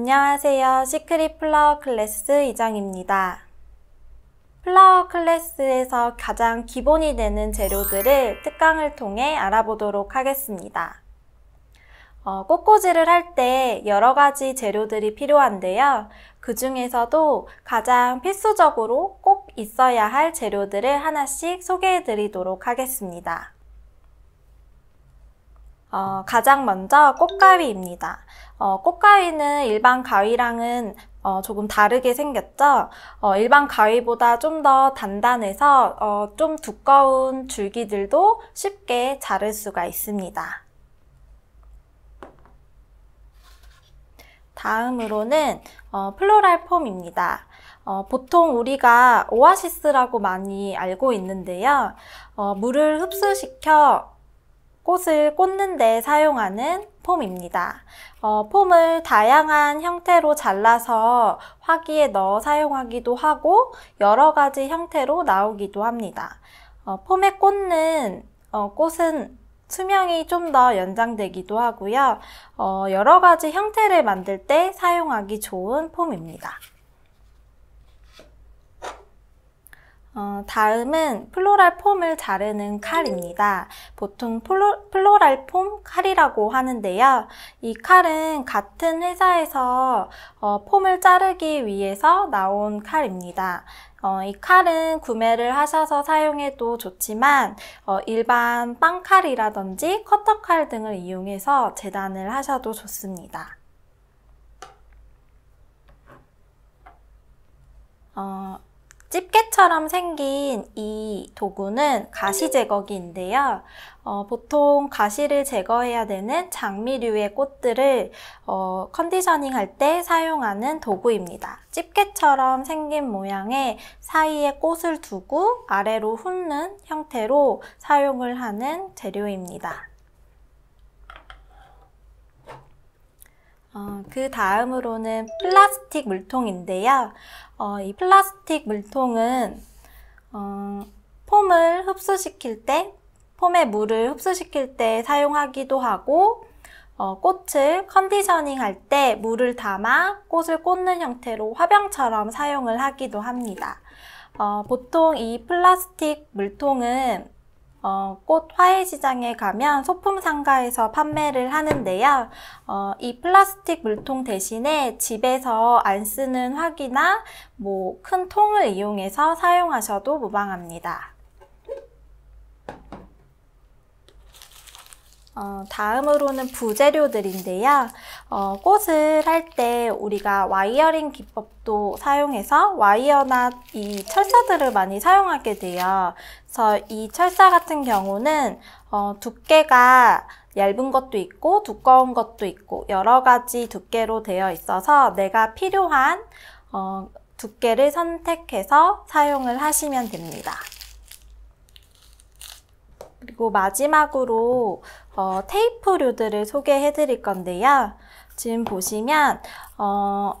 안녕하세요. 시크릿 플라워 클래스 이정입니다 플라워 클래스에서 가장 기본이 되는 재료들을 특강을 통해 알아보도록 하겠습니다. 어, 꽃꽂이를 할 때 여러 가지 재료들이 필요한데요. 그 중에서도 가장 필수적으로 꼭 있어야 할 재료들을 하나씩 소개해 드리도록 하겠습니다. 어, 가장 먼저 꽃가위입니다. 어, 꽃가위는 일반 가위랑은 어, 조금 다르게 생겼죠? 어, 일반 가위보다 좀 더 단단해서 어, 좀 두꺼운 줄기들도 쉽게 자를 수가 있습니다. 다음으로는 어, 플로랄 폼입니다. 어, 보통 우리가 오아시스라고 많이 알고 있는데요. 어, 물을 흡수시켜 꽃을 꽂는데 사용하는 폼입니다. 어, 폼을 다양한 형태로 잘라서 화기에 넣어 사용하기도 하고 여러 가지 형태로 나오기도 합니다. 어, 폼에 꽂는 어, 꽃은 수명이 좀 더 연장되기도 하고요. 어, 여러 가지 형태를 만들 때 사용하기 좋은 폼입니다. 어, 다음은 플로랄 폼을 자르는 칼입니다. 보통 플로, 플로랄 폼 칼이라고 하는데요. 이 칼은 같은 회사에서 어, 폼을 자르기 위해서 나온 칼입니다. 어, 이 칼은 구매를 하셔서 사용해도 좋지만 어, 일반 빵칼이라든지 커터칼 등을 이용해서 재단을 하셔도 좋습니다. 어, 집게처럼 생긴 이 도구는 가시 제거기인데요. 어, 보통 가시를 제거해야 되는 장미류의 꽃들을 어, 컨디셔닝 할 때 사용하는 도구입니다. 집게처럼 생긴 모양의 사이에 꽃을 두고 아래로 훑는 형태로 사용을 하는 재료입니다. 어, 그 다음으로는 플라스틱 물통인데요. 어, 이 플라스틱 물통은 어, 폼을 흡수시킬 때, 폼에 물을 흡수시킬 때 사용하기도 하고 어, 꽃을 컨디셔닝 할 때 물을 담아 꽃을 꽂는 형태로 화병처럼 사용을 하기도 합니다. 어, 보통 이 플라스틱 물통은 어, 꽃 화훼 시장에 가면 소품 상가에서 판매를 하는데요. 어, 이 플라스틱 물통 대신에 집에서 안 쓰는 화기나 뭐 큰 통을 이용해서 사용하셔도 무방합니다. 어, 다음으로는 부재료들인데요. 어, 꽃을 할 때 우리가 와이어링 기법도 사용해서 와이어나 이 철사들을 많이 사용하게 돼요. 그래서 이 철사 같은 경우는 어, 두께가 얇은 것도 있고 두꺼운 것도 있고 여러 가지 두께로 되어 있어서 내가 필요한 어, 두께를 선택해서 사용을 하시면 됩니다. 그리고 마지막으로 어, 테이프류들을 소개해 드릴 건데요. 지금 보시면 어,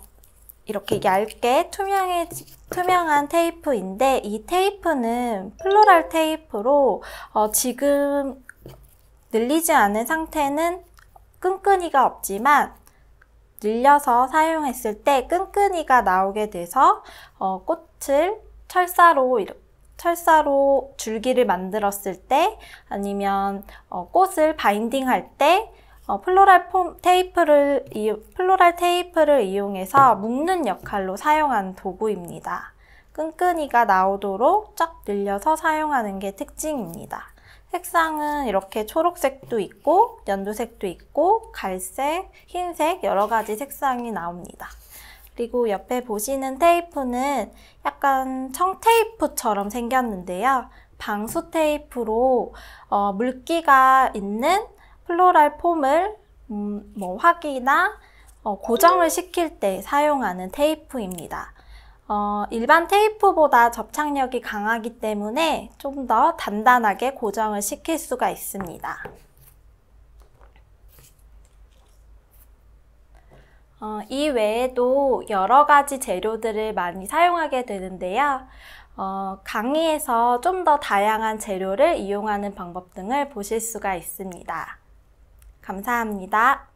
이렇게 얇게 투명해, 투명한 테이프인데 이 테이프는 플로랄 테이프로 어, 지금 늘리지 않은 상태는 끈끈이가 없지만 늘려서 사용했을 때 끈끈이가 나오게 돼서 어, 꽃을 철사로 이렇게 철사로 줄기를 만들었을 때 아니면 어, 꽃을 바인딩할 때 어, 플로랄 폼, 테이프를 플로랄 테이프를 이용해서 묶는 역할로 사용한 도구입니다. 끈끈이가 나오도록 쫙 늘려서 사용하는 게 특징입니다. 색상은 이렇게 초록색도 있고 연두색도 있고 갈색, 흰색 여러 가지 색상이 나옵니다. 그리고 옆에 보시는 테이프는 약간 청테이프처럼 생겼는데요. 방수 테이프로 어, 물기가 있는 플로랄 폼을 음, 뭐 확이나 어, 고정을 시킬 때 사용하는 테이프입니다. 어, 일반 테이프보다 접착력이 강하기 때문에 좀 더 단단하게 고정을 시킬 수가 있습니다. 어, 이 외에도 여러 가지 재료들을 많이 사용하게 되는데요. 어, 강의에서 좀 더 다양한 재료를 이용하는 방법 등을 보실 수가 있습니다. 감사합니다.